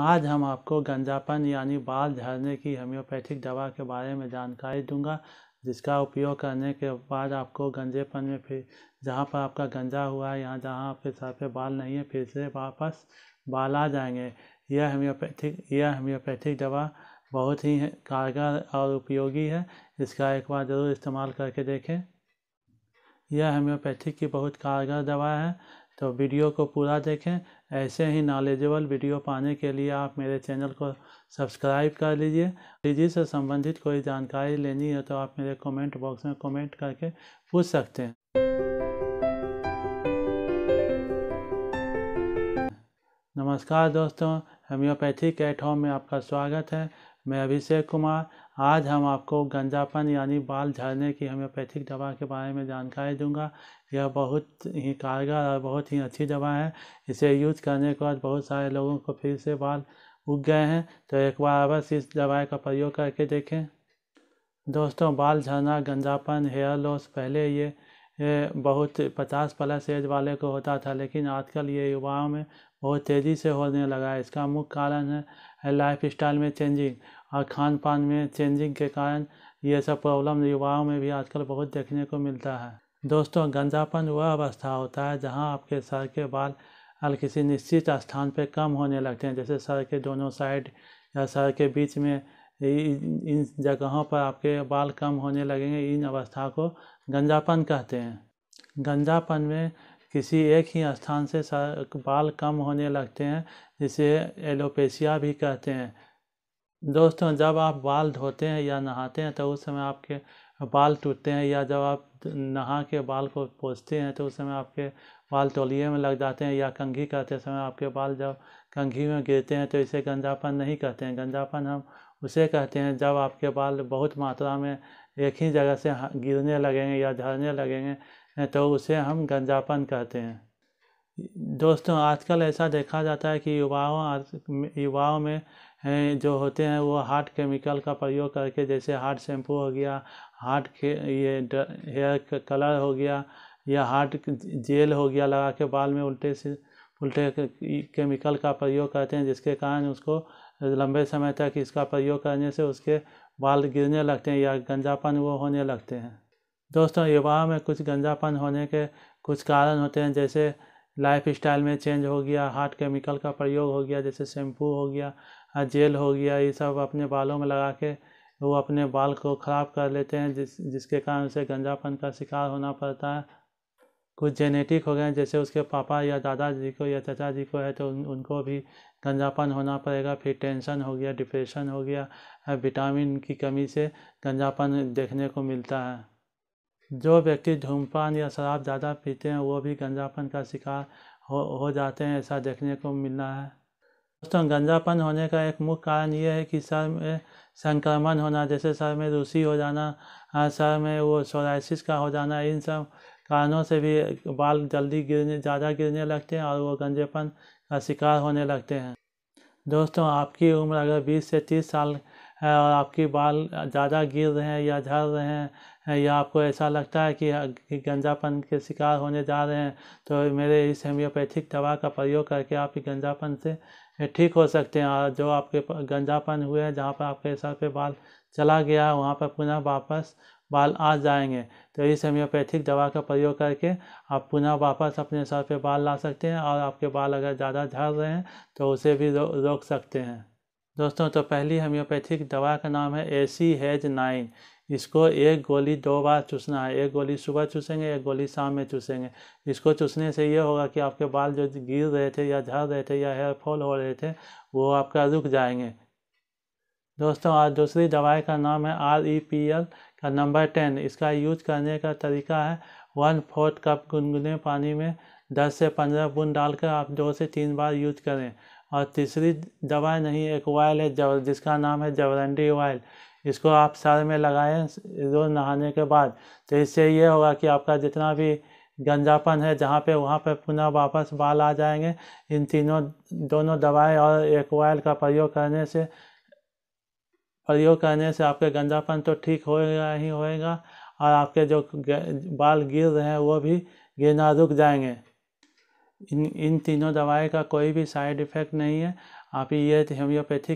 आज हम आपको गंजापन यानी बाल झड़ने की होम्योपैथिक दवा के बारे में जानकारी दूंगा जिसका उपयोग करने के बाद आपको गंजेपन में फिर जहाँ पर आपका गंजा हुआ है यहाँ जहाँ आपके सर पे बाल नहीं है फिर से वापस बाल आ जाएंगे यह होम्योपैथिक यह होम्योपैथिक दवा बहुत ही कारगर और उपयोगी है इसका एक बार ज़रूर इस्तेमाल करके देखें यह होम्योपैथिक की बहुत कारगर दवा है तो वीडियो को पूरा देखें ऐसे ही नॉलेजेबल वीडियो पाने के लिए आप मेरे चैनल को सब्सक्राइब कर लीजिए डिजी से संबंधित कोई जानकारी लेनी है तो आप मेरे कमेंट बॉक्स में कमेंट करके पूछ सकते हैं नमस्कार दोस्तों होम्योपैथिक एट होम में आपका स्वागत है मैं अभिषेक कुमार आज हम आपको गंजापन यानी बाल झड़ने की होम्योपैथिक दवा के बारे में जानकारी दूंगा यह बहुत ही कारगर और बहुत ही अच्छी दवा है इसे यूज करने के बाद बहुत सारे लोगों को फिर से बाल उग गए हैं तो एक बार अवश्य इस दवाई का प्रयोग करके देखें दोस्तों बाल झड़ना गंजापन हेयर लॉस पहले ये बहुत पचास प्लस एज वाले को होता था लेकिन आजकल ये युवाओं में और तेज़ी से होने लगा है इसका मुख्य कारण है लाइफ स्टाइल में चेंजिंग और खान पान में चेंजिंग के कारण ये सब प्रॉब्लम युवाओं में भी आजकल बहुत देखने को मिलता है दोस्तों गंजापन वह अवस्था होता है जहाँ आपके सर के बाल और किसी निश्चित स्थान पर कम होने लगते हैं जैसे सर के दोनों साइड या सर के बीच में इन जगहों पर आपके बाल कम होने लगेंगे इन अवस्था को गंजापन कहते हैं गंजापन में किसी एक ही स्थान से बाल कम होने लगते हैं जिसे एलोपेशिया भी कहते हैं दोस्तों जब आप बाल धोते हैं या नहाते हैं तो उस समय आपके बाल टूटते हैं या जब आप नहा के बाल को पोसते हैं तो उस समय आपके बाल तौलिए में लग जाते हैं या कंघी करते समय आपके बाल जब कंघी में गिरते हैं तो इसे गंजापन नहीं कहते हैं गंजापन हम उसे कहते हैं जब आपके बाल बहुत मात्रा में एक ही जगह से गिरने लगेंगे या झड़ने लगेंगे तो उसे हम गंजापन कहते हैं दोस्तों आजकल ऐसा देखा जाता है कि युवाओं युवाओं में जो होते हैं वो हार्ट केमिकल का प्रयोग करके जैसे हार्ट शैम्पू हो गया हार्ट के ये हेयर कलर हो गया या हार्ट जेल हो गया लगा के बाल में उल्टे से उल्टे केमिकल का प्रयोग करते हैं जिसके कारण उसको लंबे समय तक इसका प्रयोग करने से उसके बाल गिरने लगते हैं या गंजापन वो होने लगते हैं दोस्तों युवाओं में कुछ गंजापन होने के कुछ कारण होते हैं जैसे लाइफ स्टाइल में चेंज हो गया हार्ट केमिकल का प्रयोग हो गया जैसे शैम्पू हो गया जेल हो गया ये सब अपने बालों में लगा के वो अपने बाल को ख़राब कर लेते हैं जिस जिसके कारण उसे गंजापन का शिकार होना पड़ता है कुछ जेनेटिक हो गए जैसे उसके पापा या दादाजी को या चाचा जी को है तो उन, उनको भी गंजापन होना पड़ेगा फिर टेंशन हो गया डिप्रेशन हो गया विटामिन की कमी से गंजापन देखने को मिलता है जो व्यक्ति धूमपान या शराब ज़्यादा पीते हैं वो भी गंजापन का शिकार हो हो जाते हैं ऐसा देखने को मिलना है दोस्तों गंजापन होने का एक मुख्य कारण ये है कि सर में संक्रमण होना जैसे सर में रूसी हो जाना सर में वो सोराइसिस का हो जाना इन सब कारणों से भी बाल जल्दी गिरने ज़्यादा गिरने लगते हैं और वो गंजेपन का शिकार होने लगते हैं दोस्तों आपकी उम्र अगर 20 से 30 साल है और आपके बाल ज़्यादा गिर रहे हैं या झड़ रहे हैं या आपको ऐसा लगता है हाँ, कि गंजापन के शिकार होने जा रहे हैं तो मेरे इस होम्योपैथिक दवा का प्रयोग करके आप गंजापन से ठीक हो सकते हैं और जो आपके गंजापन हुए हैं जहाँ पर आपके सर पे बाल चला गया है वहाँ पर पुनः वापस बाल आ जाएंगे तो इस होम्योपैथिक दवा का प्रयोग करके आप पुनः वापस अपने सर पे बाल ला सकते हैं और आपके बाल अगर ज़्यादा झड़ रहे हैं तो उसे भी रो, रोक सकते हैं दोस्तों तो पहली होम्योपैथिक दवा का नाम है एसी हैज नाइन इसको एक गोली दो बार चूसना है एक गोली सुबह चूसेंगे एक गोली शाम में चूसेंगे इसको चूसने से ये होगा कि आपके बाल जो गिर रहे थे या झड़ रहे थे या हेयर फॉल हो रहे थे वो आपका रुक जाएंगे दोस्तों और दूसरी दवाई का नाम है आर ई पी एल का नंबर टेन इसका यूज करने का तरीका है वन फोर्थ कप गुनगुने पानी में दस से पंद्रह बूंद डालकर आप दो से तीन बार यूज करें और तीसरी दवा नहीं एक ऑयल है जब जिसका नाम है जबरंडी ऑयल इसको आप सर में लगाएं रोज़ नहाने के बाद तो इससे ये होगा कि आपका जितना भी गंजापन है जहाँ पे वहाँ पे पुनः वापस बाल आ जाएंगे इन तीनों दोनों दवाई और एक ऑयल का प्रयोग करने से प्रयोग करने से आपके गंजापन तो ठीक होएगा ही होएगा और आपके जो बाल गिर रहे हैं वो भी गिरना रुक जाएंगे इन इन तीनों दवाई का कोई भी साइड इफ़ेक्ट नहीं है आप ये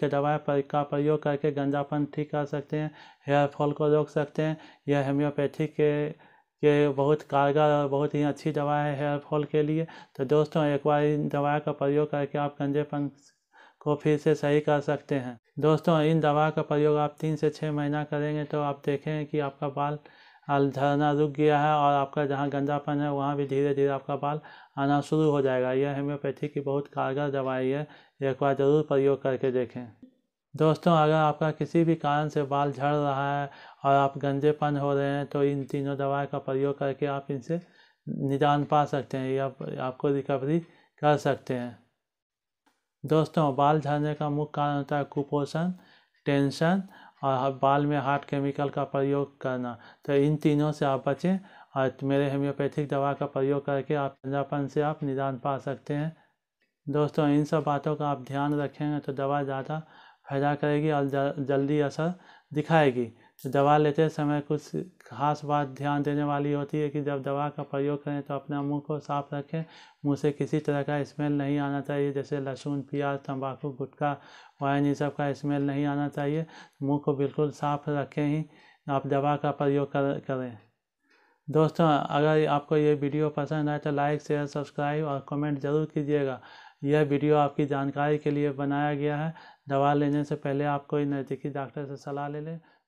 का दवाएँ पर का प्रयोग करके गंजापन ठीक कर सकते हैं हेयर फॉल को रोक सकते हैं यह होम्योपैथी के ये बहुत कारगर और बहुत ही अच्छी दवा है हेयर फॉल के लिए तो दोस्तों एक बार इन दवाई का प्रयोग करके आप गंजेपन को फिर से सही कर सकते हैं दोस्तों इन दवा का प्रयोग आप तीन से छः महीना करेंगे तो आप देखें कि आपका बाल झड़ना रुक गया है और आपका जहाँ गंदापन है वहाँ भी धीरे धीरे आपका बाल आना शुरू हो जाएगा यह होम्योपैथी की बहुत कारगर दवाई है एक बार ज़रूर प्रयोग करके देखें दोस्तों अगर आपका किसी भी कारण से बाल झड़ रहा है और आप गंदेपन हो रहे हैं तो इन तीनों दवाई का प्रयोग करके आप इनसे निदान पा सकते हैं या आपको रिकवरी कर सकते हैं दोस्तों बाल झड़ने का मुख्य कारण होता है कुपोषण टेंशन और बाल में हार्ड केमिकल का प्रयोग करना तो इन तीनों से आप बचें और मेरे होम्योपैथिक दवा का प्रयोग करके आप अंजापन से आप निदान पा सकते हैं दोस्तों इन सब बातों का आप ध्यान रखेंगे तो दवा ज़्यादा फायदा करेगी और जल्दी असर दिखाएगी तो दवा लेते समय कुछ खास बात ध्यान देने वाली होती है कि जब दवा का प्रयोग करें तो अपना मुंह को साफ रखें मुंह से किसी तरह का स्मेल नहीं आना चाहिए जैसे लहसुन प्याज तंबाकू गुटखा वाइन ये सब का स्मेल नहीं आना चाहिए मुंह को बिल्कुल साफ रखें ही आप दवा का प्रयोग कर, करें दोस्तों अगर आपको ये वीडियो पसंद आए तो लाइक शेयर सब्सक्राइब और कमेंट ज़रूर कीजिएगा यह वीडियो आपकी जानकारी के लिए बनाया गया है दवा लेने से पहले आप कोई नज़दीकी डॉक्टर से सलाह ले लें